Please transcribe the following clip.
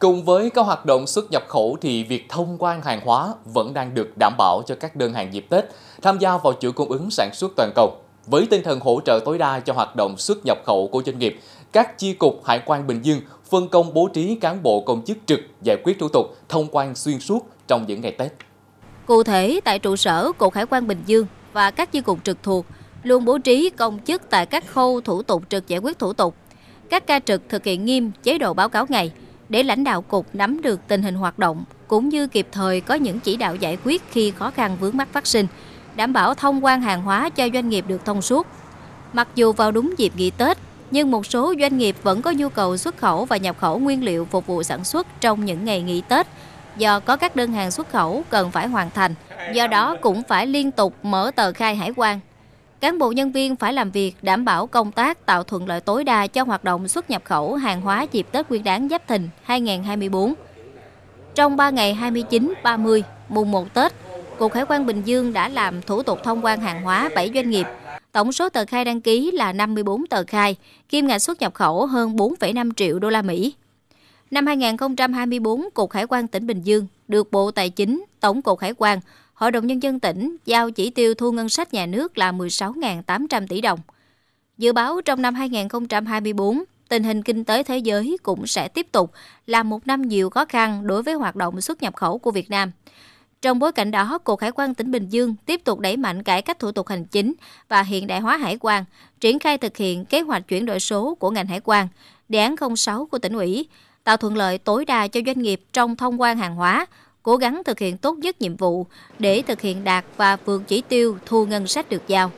Cùng với các hoạt động xuất nhập khẩu thì việc thông quan hàng hóa vẫn đang được đảm bảo cho các đơn hàng dịp Tết tham gia vào chuỗi cung ứng sản xuất toàn cầu. Với tinh thần hỗ trợ tối đa cho hoạt động xuất nhập khẩu của doanh nghiệp, các chi cục Hải quan Bình Dương phân công bố trí cán bộ công chức trực giải quyết thủ tục thông quan xuyên suốt trong những ngày Tết. Cụ thể, tại trụ sở Cục Hải quan Bình Dương và các chi cục trực thuộc luôn bố trí công chức tại các khâu thủ tục trực giải quyết thủ tục. Các ca trực thực hiện nghiêm chế độ báo cáo ngày – để lãnh đạo cục nắm được tình hình hoạt động cũng như kịp thời có những chỉ đạo giải quyết khi khó khăn vướng mắc phát sinh, đảm bảo thông quan hàng hóa cho doanh nghiệp được thông suốt. Mặc dù vào đúng dịp nghỉ Tết, nhưng một số doanh nghiệp vẫn có nhu cầu xuất khẩu và nhập khẩu nguyên liệu phục vụ sản xuất trong những ngày nghỉ Tết do có các đơn hàng xuất khẩu cần phải hoàn thành, do đó cũng phải liên tục mở tờ khai hải quan Cán bộ nhân viên phải làm việc đảm bảo công tác tạo thuận lợi tối đa cho hoạt động xuất nhập khẩu hàng hóa dịp Tết Nguyên đán Giáp Thìn 2024. Trong 3 ngày 29, 30, mùng 1 Tết, Cục Hải quan Bình Dương đã làm thủ tục thông quan hàng hóa 7 doanh nghiệp. Tổng số tờ khai đăng ký là 54 tờ khai, kim ngạch xuất nhập khẩu hơn 4,5 triệu đô la Mỹ. Năm 2024, Cục Hải quan tỉnh Bình Dương được Bộ Tài chính, Tổng cục Hải quan Hội đồng Nhân dân tỉnh giao chỉ tiêu thu ngân sách nhà nước là 16.800 tỷ đồng. Dự báo trong năm 2024, tình hình kinh tế thế giới cũng sẽ tiếp tục là một năm nhiều khó khăn đối với hoạt động xuất nhập khẩu của Việt Nam. Trong bối cảnh đó, Cục Hải quan tỉnh Bình Dương tiếp tục đẩy mạnh cải cách thủ tục hành chính và hiện đại hóa hải quan, triển khai thực hiện kế hoạch chuyển đổi số của ngành hải quan, đề án 06 của tỉnh ủy, tạo thuận lợi tối đa cho doanh nghiệp trong thông quan hàng hóa, cố gắng thực hiện tốt nhất nhiệm vụ để thực hiện đạt và vượt chỉ tiêu thu ngân sách được giao.